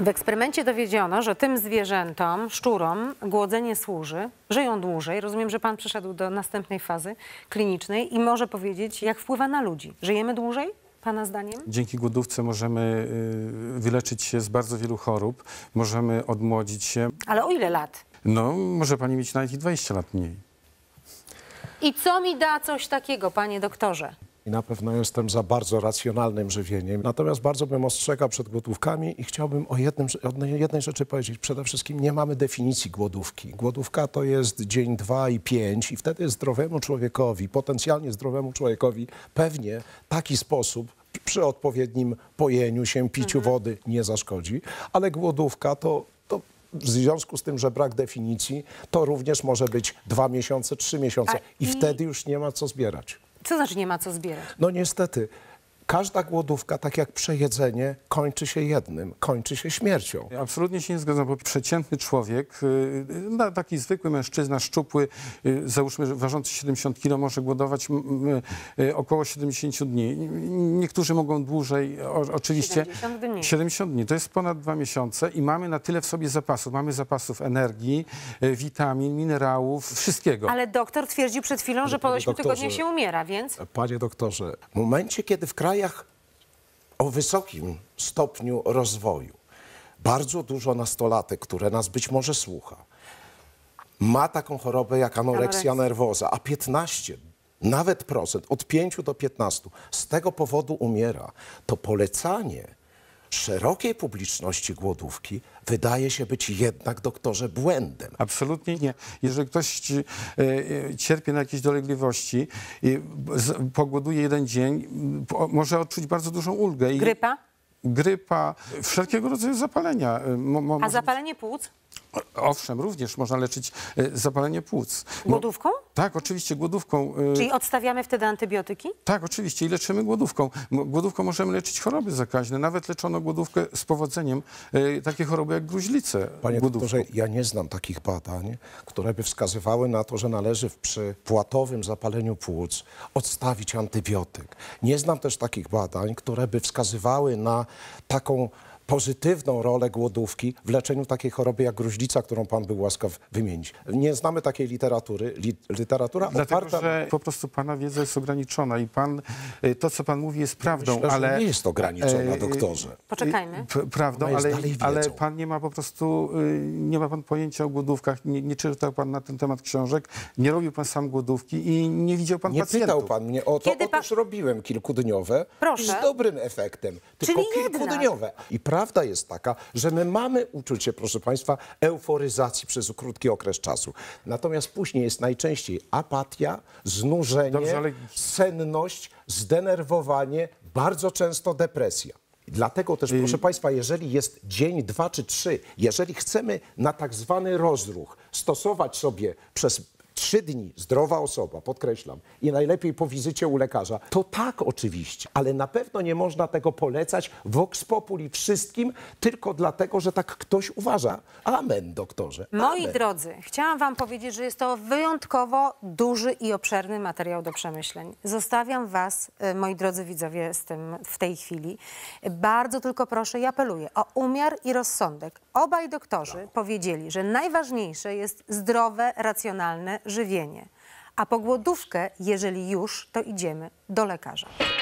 W eksperymencie dowiedziono, że tym zwierzętom, szczurom, głodzenie służy, żyją dłużej. Rozumiem, że pan przeszedł do następnej fazy klinicznej i może powiedzieć, jak wpływa na ludzi. Żyjemy dłużej? Pana zdaniem? Dzięki głodówce możemy y, wyleczyć się z bardzo wielu chorób, możemy odmłodzić się. Ale o ile lat? No, może pani mieć nawet i 20 lat mniej. I co mi da coś takiego, panie doktorze? I na pewno jestem za bardzo racjonalnym żywieniem. Natomiast bardzo bym ostrzegał przed głodówkami i chciałbym o, jednym, o jednej rzeczy powiedzieć. Przede wszystkim nie mamy definicji głodówki. Głodówka to jest dzień, dwa i pięć i wtedy zdrowemu człowiekowi, potencjalnie zdrowemu człowiekowi pewnie taki sposób przy odpowiednim pojeniu się, piciu mhm. wody nie zaszkodzi, ale głodówka to w związku z tym, że brak definicji, to również może być dwa miesiące, trzy miesiące i, i, wtedy już nie ma co zbierać. Co znaczy nie ma co zbierać? No niestety każda głodówka, tak jak przejedzenie, kończy się jednym, kończy się śmiercią. Absolutnie się nie zgadzam, bo przeciętny człowiek, y, y, no, taki zwykły mężczyzna, szczupły, y, załóżmy ważący 70 kg, może głodować około 70 dni. Niektórzy mogą dłużej, oczywiście. 70 dni. 70 dni. To jest ponad dwa miesiące i mamy na tyle w sobie zapasów. Mamy zapasów energii, witamin, minerałów, wszystkiego. Ale doktor twierdził przed chwilą, że po 8 tygodniach się umiera, więc... Panie doktorze, w momencie, kiedy w kraju krajach o wysokim stopniu rozwoju bardzo dużo nastolatek, które nas być może słucha, ma taką chorobę jak anoreksja nerwoza, a 15, nawet procent, od 5 do 15, z tego powodu umiera, to polecanie szerokiej publiczności głodówki wydaje się być jednak, doktorze, błędem. Absolutnie nie. Jeżeli ktoś e, e, cierpi na jakieś dolegliwości, pogłoduje jeden dzień, może odczuć bardzo dużą ulgę. Grypa? Grypa, wszelkiego rodzaju zapalenia. E, A zapalenie płuc? Owszem, również można leczyć e, zapalenie płuc. Głodówką? tak, oczywiście głodówką. E, Czyli odstawiamy wtedy antybiotyki? Tak, oczywiście i leczymy głodówką. Głodówką możemy leczyć choroby zakaźne. Nawet leczono głodówkę z powodzeniem e, takie choroby jak gruźlice. Panie doktorze, ja nie znam takich badań, które by wskazywały na to, że należy przy płatowym zapaleniu płuc odstawić antybiotyk. Nie znam też takich badań, które by wskazywały na taką pozytywną rolę głodówki w leczeniu takiej choroby jak gruźlica, którą pan był łaskaw wymienić. Nie znamy takiej literatury. Literatura Dlatego, oparta... że po prostu pana wiedza jest ograniczona i pan, y, to co pan mówi jest prawdą, Myślę, ale... nie jest ograniczona, y, y, doktorze. Poczekajmy. prawdą, ale, ale pan nie ma po prostu, nie ma pan pojęcia o głodówkach, nie, nie czytał pan na ten temat książek, nie robił pan sam głodówki i nie widział pan nie pacjentów. Nie pytał pan mnie o to, Kiedy pan... otóż robiłem kilkudniowe Proszę. z dobrym efektem, tylko Czyli kilkudniowe. Jednak. I prawda prawda jest taka, że my mamy uczucie, proszę Państwa, euforyzacji przez krótki okres czasu. Natomiast później jest najczęściej apatia, znużenie, Dobrze, ale... senność, zdenerwowanie, bardzo często depresja. Dlatego też, y- proszę Państwa, jeżeli jest dzień, dwa czy trzy, jeżeli chcemy na tak zwany rozruch stosować sobie przez trzy dni, zdrowa osoba, podkreślam, i najlepiej po wizycie u lekarza, to tak oczywiście, ale na pewno nie można tego polecać vox populi wszystkim tylko dlatego, że tak ktoś uważa. Amen, doktorze. Amen. Moi drodzy, chciałam wam powiedzieć, że jest to wyjątkowo duży i obszerny materiał do przemyśleń. Zostawiam was, e, moi drodzy widzowie, z tym w tej chwili. Bardzo tylko proszę i apeluję o umiar i rozsądek. Obaj doktorzy Brawo. powiedzieli, że najważniejsze jest zdrowe, racjonalne życie a po głodówkę, jeżeli już, to idziemy do lekarza.